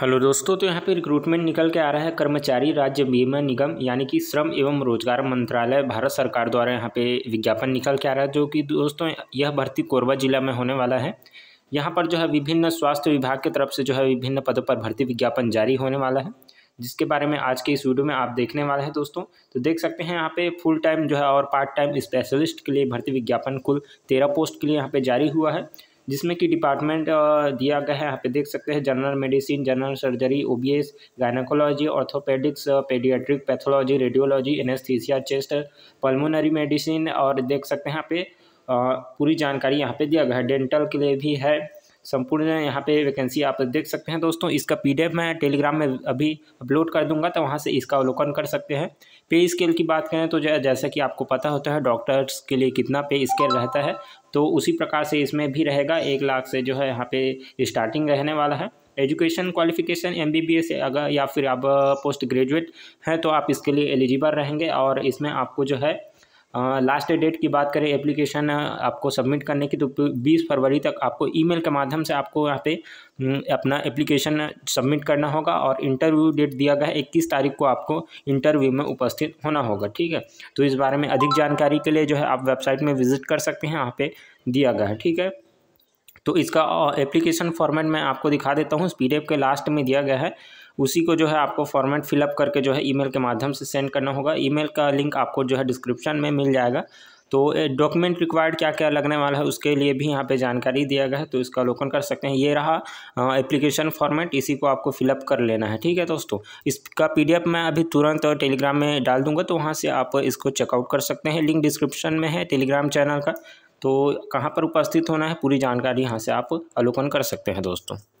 hello दोस्तों तो यहाँ पे रिक्रूटमेंट निकल के आ रहा है कर्मचारी राज्य बीमा निगम यानी कि श्रम एवं रोजगार मंत्रालय भारत सरकार द्वारा यहाँ पे विज्ञापन निकल के आ रहा है जो कि दोस्तों यह भर्ती कोरबा जिला में होने वाला है यहाँ पर जो है विभिन्न स्वास्थ्य विभाग की तरफ से जो है विभिन्न पदों पर भर्ती विज्ञापन जारी होने वाला है जिसके बारे में आज के इस वीडियो में आप देखने वाले हैं दोस्तों तो देख सकते हैं यहाँ पे फुल टाइम जो है और पार्ट टाइम स्पेशलिस्ट के लिए भर्ती विज्ञापन कुल तेरह पोस्ट के लिए यहाँ पे जारी हुआ है जिसमें कि डिपार्टमेंट दिया गया है यहाँ पे देख सकते हैं general medicine general surgery O B S gynaecology orthopaedics paediatric pathology radiology anaesthesia chest pulmonary medicine और देख सकते हैं यहाँ पे पूरी जानकारी यहाँ पे दिया गया है डेंटल के लिए भी है संपूर्ण यहाँ पे वैकेंसी आप देख सकते हैं दोस्तों इसका पीडीएफ मैं टेलीग्राम में अभी अपलोड कर दूंगा तो वहाँ से इसका अवलोकन कर सकते हैं पे स्केल की बात करें तो जैसा कि आपको पता होता है डॉक्टर्स के लिए कितना पे स्केल रहता है तो उसी प्रकार से इसमें भी रहेगा एक लाख से जो है यहाँ पे स्टार्टिंग रहने वाला है education qualification M B B S अगर या फिर आप पोस्ट ग्रेजुएट हैं तो आप इसके लिए एलिजिबल रहेंगे और इसमें आपको जो है लास्ट डेट की बात करें एप्लीकेशन आपको सबमिट करने की तो बीस फरवरी तक आपको ईमेल के माध्यम से आपको यहाँ पे हम्म, अपना एप्लीकेशन सबमिट करना होगा और इंटरव्यू डेट दिया गया है इक्कीस तारीख को आपको इंटरव्यू में उपस्थित होना होगा ठीक है तो इस बारे में अधिक जानकारी के लिए जो है आप वेबसाइट में विजिट कर सकते हैं यहाँ पर दिया गया है ठीक है तो इसका एप्लीकेशन फॉर्मेट मैं आपको दिखा देता हूँ पी के लास्ट में दिया गया है उसी को जो है आपको फॉर्मेट फिलअप करके जो है ईमेल के माध्यम से सेंड करना होगा ईमेल का लिंक आपको जो है डिस्क्रिप्शन में मिल जाएगा तो डॉक्यूमेंट रिक्वायर्ड क्या क्या लगने वाला है उसके लिए भी यहाँ पे जानकारी दिया गया है तो इसका अवलोकन कर सकते हैं ये रहा एप्लीकेशन फॉर्मेट इसी को आपको फिलअप कर लेना है ठीक है दोस्तों इसका पीडीएफ मैं अभी तुरंत टेलीग्राम में डाल दूंगा तो वहाँ से आप इसको चेकआउट कर सकते हैं लिंक डिस्क्रिप्शन में है टेलीग्राम चैनल का तो कहाँ पर उपस्थित होना है पूरी जानकारी यहाँ से आप अवलोकन कर सकते हैं दोस्तों